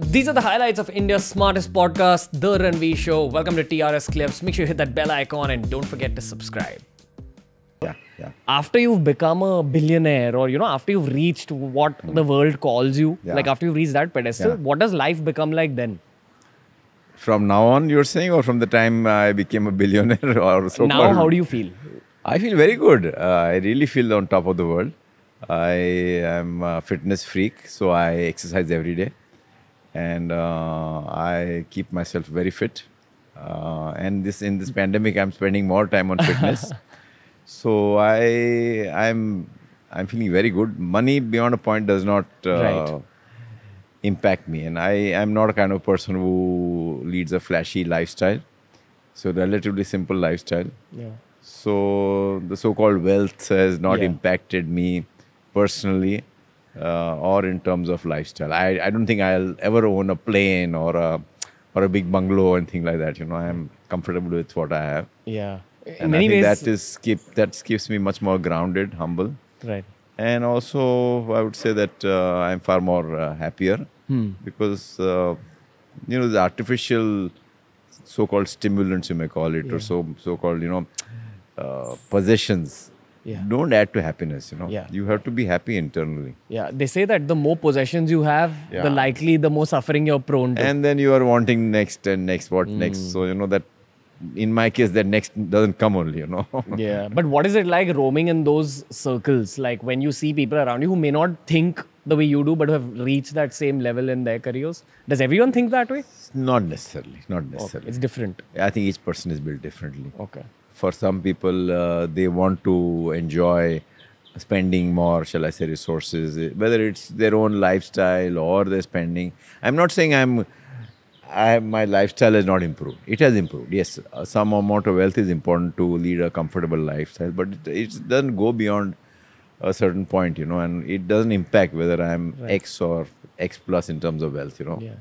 These are the highlights of India's smartest podcast, The Ranvi Show. Welcome to TRS Clips. Make sure you hit that bell icon and don't forget to subscribe. Yeah, yeah. After you've become a billionaire, or you know, after you've reached what mm. the world calls you, yeah. like after you've reached that pedestal, yeah. what does life become like then? From now on, you're saying, or from the time I became a billionaire, or so Now, called? how do you feel? I feel very good. Uh, I really feel on top of the world. I am a fitness freak, so I exercise every day and uh, I keep myself very fit. Uh, and this in this pandemic, I'm spending more time on fitness. so I I'm I'm feeling very good. Money beyond a point does not uh, right. impact me, and I am not a kind of person who leads a flashy lifestyle. So relatively simple lifestyle. Yeah. So the so-called wealth has not yeah. impacted me personally uh, or in terms of lifestyle. I, I don't think I'll ever own a plane or a or a big bungalow and anything like that. You know, I'm comfortable with what I have. Yeah. In and I think ways, that is keep that keeps me much more grounded, humble. Right. And also, I would say that uh, I'm far more uh, happier hmm. because uh, you know the artificial so-called stimulants you may call it yeah. or so so-called you know uh, possessions yeah. don't add to happiness you know yeah. you have to be happy internally yeah they say that the more possessions you have yeah. the likely the more suffering you're prone to and then you are wanting next and next what mm. next so you know that in my case that next doesn't come only you know yeah but what is it like roaming in those circles like when you see people around you who may not think the way you do but have reached that same level in their careers does everyone think that way not necessarily not necessarily okay. it's different i think each person is built differently okay for some people uh, they want to enjoy spending more shall i say resources whether it's their own lifestyle or their spending i'm not saying i'm I, my lifestyle has not improved. It has improved. Yes, uh, some amount of wealth is important to lead a comfortable lifestyle, but it, it doesn't go beyond a certain point, you know, and it doesn't impact whether I'm right. X or X plus in terms of wealth, you know. Yeah.